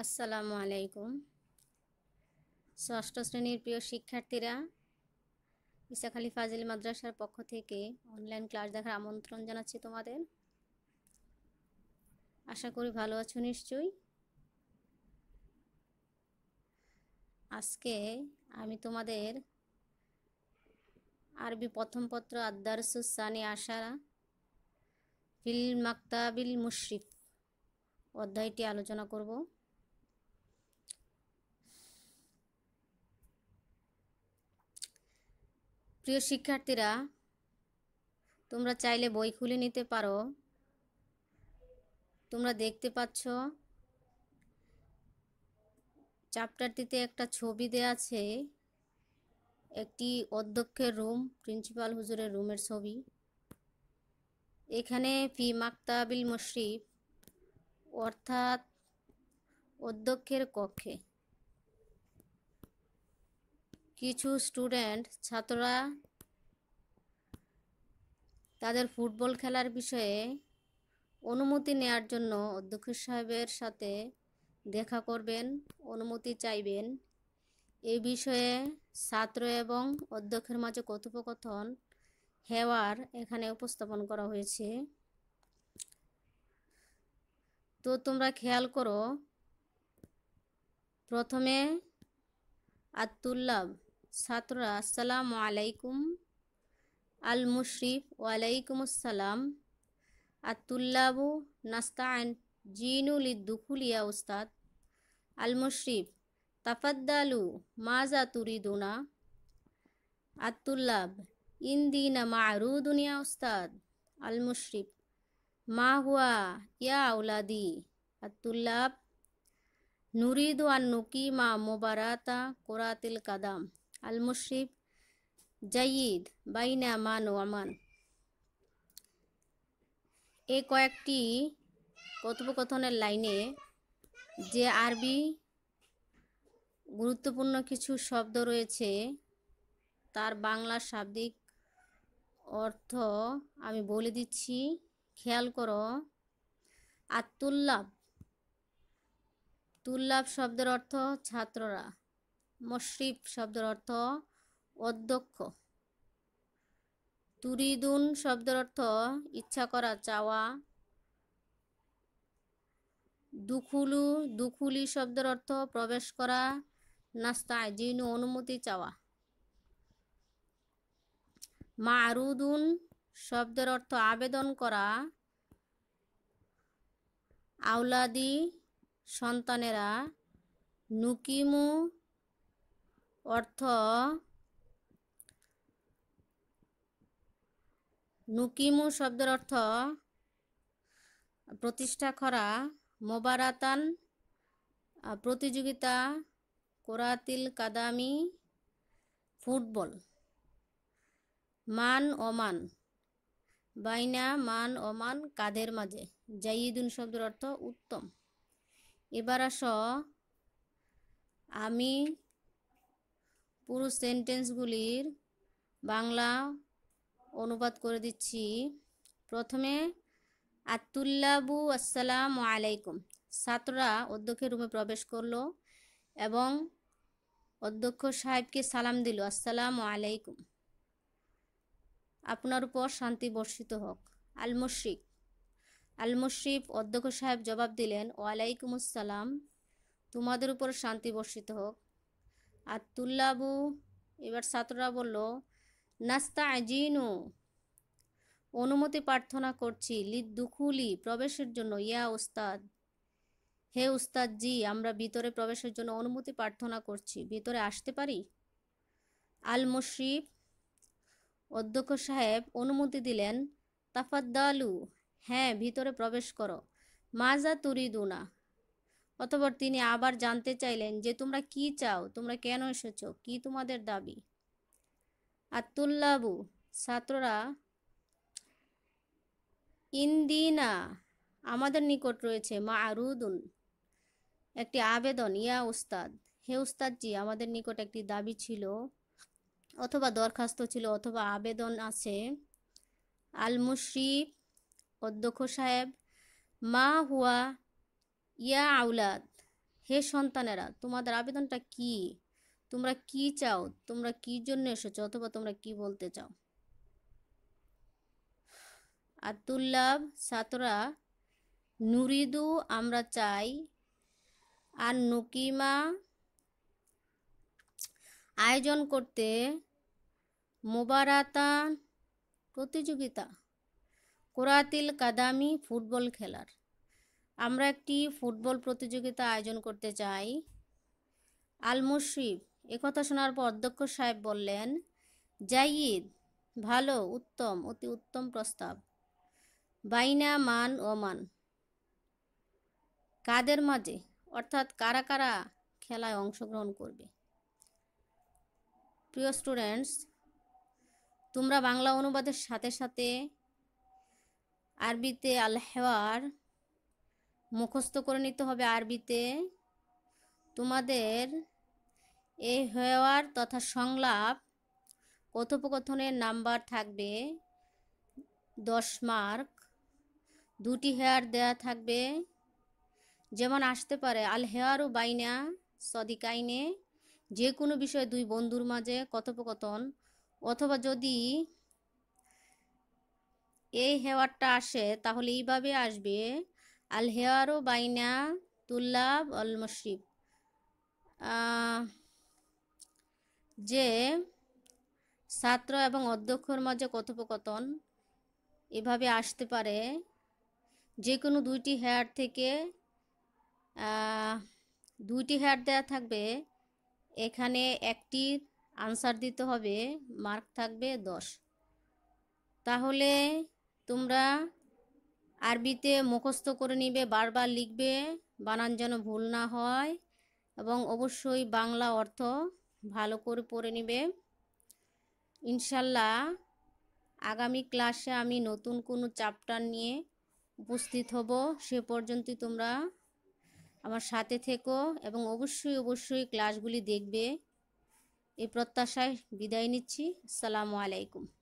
আসসালামু আলাইকুম ষষ্ঠ শ্রেণীর প্রিয় শিক্ষার্থীরা ইসাখালি ফাজিল মাদ্রাসার পক্ষ থেকে অনলাইন ক্লাস দেখার আমন্ত্রণ জানাচ্ছি তোমাদের আশা করি ভালো আছো নিশ্চয়ই আজকে আমি তোমাদের আরবি প্রথম পত্র আদারসুসানি আশারা ফিল মাক্তাবিল মুশরিফ অধ্যায়টি আলোচনা করব প্রিয় শিক্ষার্থীরা তোমরা চাইলে বই খুলে নিতে পারো তোমরা দেখতে পাচ্ছ চ্যাপ্টারটিতে একটা ছবি দেয়া আছে একটি অধ্যক্ষের রুম প্রিন্সিপাল হুজুরের রুমের ছবি এখানে ফি মাক্তাবিল মশরিফ অর্থাৎ অধ্যক্ষের কক্ষে কিছু স্টুডেন্ট ছাত্ররা তাদের ফুটবল খেলার বিষয়ে অনুমতি নেয়ার জন্য অধ্যক্ষ সাহেবের সাথে দেখা করবেন অনুমতি চাইবেন এ বিষয়ে ছাত্র এবং অধ্যক্ষের মাঝে কথোপকথন হেওয়ার এখানে উপস্থাপন করা হয়েছে তো তোমরা খেয়াল করো প্রথমে আত্মুল্লাভ छात्रा असलम आलैकुम अल मुशरीफ वालेकुमसलम अतुल्लाबू नस्तान जीनुलिदुखुलिया उस्ताद अल मुशरीफ तफद्दालू माजा तुरीदुना अतुल्लाब इन दीन मारू दुनिया उस्ताद अल मुशरीफ मा हुआ या उलादी अतुल्लाब नुरीदुअनुकी मा मुबाराता कुरातिल कदम আল মুশরিফ জাইদ বাইনা মান ও আমান এ কয়েকটি কথোপকথনের লাইনে যে আরবি গুরুত্বপূর্ণ কিছু শব্দ রয়েছে তার বাংলা শাব্দিক অর্থ আমি বলে দিচ্ছি খেয়াল করো আর তুল্লাভ তুল্লাভ শব্দের অর্থ ছাত্ররা মশরিফ শব্দের অর্থ অধ্যক্ষ তুরিদুন শব্দের অর্থ ইচ্ছা করা চাওয়া দুখুলু দুখুলি শব্দের অর্থ প্রবেশ করা নাস্তায় জিনু অনুমতি চাওয়া মারুদুন শব্দের অর্থ আবেদন করা আওলাদি সন্তানেরা নুকিমু অর্থ নুকিমু শব্দের অর্থ প্রতিষ্ঠা করা মোবারাতান প্রতিযোগিতা কোরাতিল কাদামি ফুটবল মান অমান বাইনা মান অমান কাদের মাঝে জাইদুন শব্দের অর্থ উত্তম এবার আস আমি পুরো সেন্টেন্সগুলির বাংলা অনুবাদ করে দিচ্ছি প্রথমে আতুল্লাবু আসসালাম আলাইকুম ছাত্ররা অধ্যক্ষের রুমে প্রবেশ করলো এবং অধ্যক্ষ সাহেবকে সালাম দিল আসসালাম আলাইকুম আপনার উপর শান্তি বর্ষিত হোক আল আলমশিফ অধ্যক্ষ সাহেব জবাব দিলেন ওয়ালাইকুম আসসালাম তোমাদের উপর শান্তি বর্ষিত হোক আর তুল্লাবু এবার ছাত্ররা বলল নাস্তা আজিনু অনুমতি প্রার্থনা করছি লিদ দুখুলি প্রবেশের জন্য ইয়া ওস্তাদ হে উস্তাদ জি আমরা ভিতরে প্রবেশের জন্য অনুমতি প্রার্থনা করছি ভিতরে আসতে পারি আল মুশরিফ অধ্যক্ষ সাহেব অনুমতি দিলেন তাফাদ্দালু হ্যাঁ ভিতরে প্রবেশ করো মাজা তুরিদুনা অতপর তিনি আবার জানতে চাইলেন যে তোমরা কি চাও তোমরা কেন এসেছো কি তোমাদের দাবি আতুল্লাবু ছাত্ররা ইন্দিনা আমাদের নিকট রয়েছে মা আরুদুন একটি আবেদন ইয়া উস্তাদ হে উস্তাদজি আমাদের নিকট একটি দাবি ছিল অথবা দরখাস্ত ছিল অথবা আবেদন আছে আল মুশরিফ অধ্যক্ষ সাহেব মা হুয়া ইয়া আউলাদ হে সন্তানেরা তোমাদের আবেদনটা কি তোমরা কি চাও তোমরা কি জন্য এসেছ অথবা তোমরা কি বলতে চাও আতুল্লাভ সাতরা নুরিদু আমরা চাই আর নুকিমা আয়োজন করতে মোবারাতান প্রতিযোগিতা কোরাতিল কাদামি ফুটবল খেলার আমরা একটি ফুটবল প্রতিযোগিতা আয়োজন করতে চাই আল মুশরিফ একথা শোনার পর অধ্যক্ষ সাহেব বললেন জাইদ ভালো উত্তম অতি উত্তম প্রস্তাব বাইনা মান ওমান কাদের মাঝে অর্থাৎ কারা কারা খেলায় অংশগ্রহণ করবে প্রিয় স্টুডেন্টস তোমরা বাংলা অনুবাদের সাথে সাথে আরবিতে আল হেওয়ার মুখস্থ করে নিতে হবে আরবিতে তোমাদের এ হেওয়ার তথা সংলাপ কথোপকথনের নাম্বার থাকবে দশ মার্ক দুটি হেয়ার দেয়া থাকবে যেমন আসতে পারে আল হেয়ার ও বাইনা সদিকাইনে যে কোনো বিষয়ে দুই বন্ধুর মাঝে কথোপকথন অথবা যদি এই হেওয়ারটা আসে তাহলে এইভাবে আসবে আল হেয়ারো বাইনা তুল্লাব অল মশিব যে ছাত্র এবং অধ্যক্ষর মাঝে কথোপকথন এভাবে আসতে পারে যে কোনো দুইটি হেয়ার থেকে দুইটি হেয়ার দেয়া থাকবে এখানে একটি আনসার দিতে হবে মার্ক থাকবে দশ তাহলে তোমরা আরবিতে মুখস্থ করে নিবে বারবার লিখবে বানান যেন ভুল না হয় এবং অবশ্যই বাংলা অর্থ ভালো করে পড়ে নিবে ইনশাল্লাহ আগামী ক্লাসে আমি নতুন কোনো চাপ্টার নিয়ে উপস্থিত হব সে পর্যন্তই তোমরা আমার সাথে থেকো এবং অবশ্যই অবশ্যই ক্লাসগুলি দেখবে এই প্রত্যাশায় বিদায় নিচ্ছি আসসালামু আলাইকুম